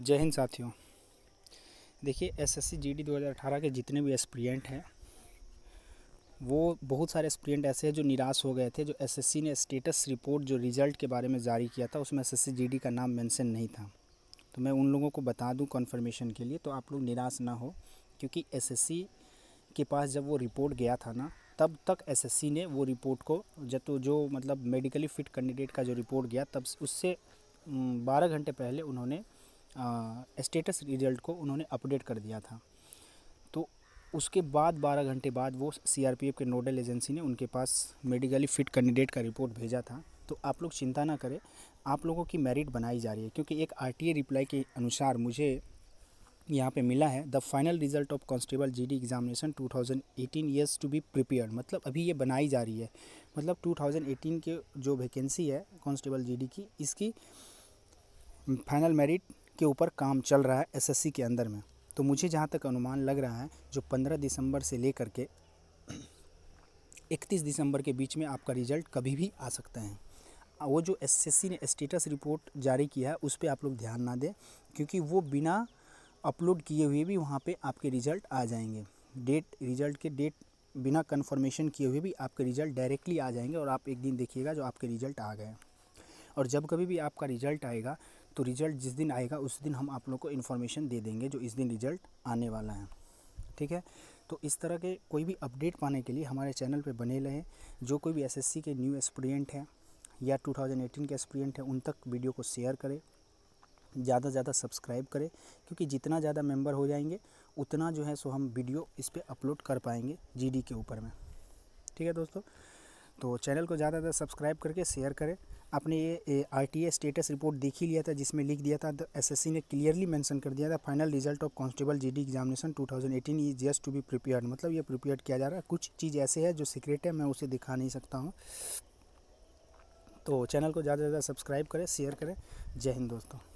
जय हिंद साथियों देखिए एसएससी जीडी 2018 के जितने भी एस्पिरेंट हैं वो बहुत सारे एस्पिरेंट ऐसे हैं जो निराश हो गए थे जो एसएससी ने स्टेटस रिपोर्ट जो रिज़ल्ट के बारे में जारी किया था उसमें एसएससी जीडी का नाम मेंशन नहीं था तो मैं उन लोगों को बता दूं कन्फर्मेशन के लिए तो आप लोग निराश ना हो क्योंकि एस के पास जब वो रिपोर्ट गया था ना तब तक एस ने वो रिपोर्ट को जब तो जो मतलब मेडिकली फ़िट कैंडिडेट का जो रिपोर्ट गया तब उससे बारह घंटे पहले उन्होंने स्टेटस रिजल्ट को उन्होंने अपडेट कर दिया था तो उसके बाद 12 घंटे बाद वो सीआरपीएफ के नोडल एजेंसी ने उनके पास मेडिकली फिट कैंडिडेट का रिपोर्ट भेजा था तो आप लोग चिंता ना करें आप लोगों की मेरिट बनाई जा रही है क्योंकि एक आरटीए रिप्लाई के अनुसार मुझे यहाँ पे मिला है the final result of constable GD examination 2018 years to be prepare मतलब अभी ये बनाई जा रही है मतलब 2018 के जो वैकेंसी है कांस्टेबल जीडी की इसकी फाइनल मेरिट के ऊपर काम चल रहा है एसएससी के अंदर में तो मुझे जहाँ तक अनुमान लग रहा है जो 15 दिसंबर से लेकर के 31 दिसंबर के बीच में आपका रिजल्ट कभी भी आ सकता है वो जो एसएससी ने स्टेटस रिपोर्ट जारी किया है उस पर आप लोग ध्यान ना दें क्योंकि वो बिना अपलोड किए हुए भी वहाँ पे आपके रिज़ल्ट आ जाएंगे डेट रिज़ल्ट के डेट बिना कन्फर्मेशन किए हुए भी आपके रिज़ल्ट डायरेक्टली आ जाएंगे और आप एक दिन देखिएगा जो आपके रिज़ल्ट आ गए और जब कभी भी आपका रिज़ल्ट आएगा तो रिज़ल्ट जिस दिन आएगा उस दिन हम आप लोग को इन्फॉर्मेशन दे देंगे जो इस दिन रिज़ल्ट आने वाला है ठीक है तो इस तरह के कोई भी अपडेट पाने के लिए हमारे चैनल पर बने रहें जो कोई भी एस के न्यू एक्सपीरियंट हैं या टू के एक्सपीरियंट हैं उन तक वीडियो को शेयर करें ज़्यादा से ज़्यादा सब्सक्राइब करें क्योंकि जितना ज़्यादा मेंबर हो जाएंगे उतना जो है सो हम वीडियो इस पर अपलोड कर पाएंगे जी के ऊपर में ठीक है दोस्तों तो चैनल को ज़्यादा ज़्यादा सब्सक्राइब करके शेयर करें आपने ये आरटीए स्टेटस रिपोर्ट देख ही लिया था जिसमें लिख दिया था एस एसएससी ने क्लियरली मेंशन कर दिया था final result of constable GD examination 2018 is just to be prepared मतलब ये प्रिपेयर्ड किया जा रहा है कुछ चीज़ ऐसे है जो सीक्रेट है मैं उसे दिखा नहीं सकता हूँ तो चैनल को ज़्यादा से ज़्यादा सब्सक्राइब करें शेयर करें जय हिंद दोस्तों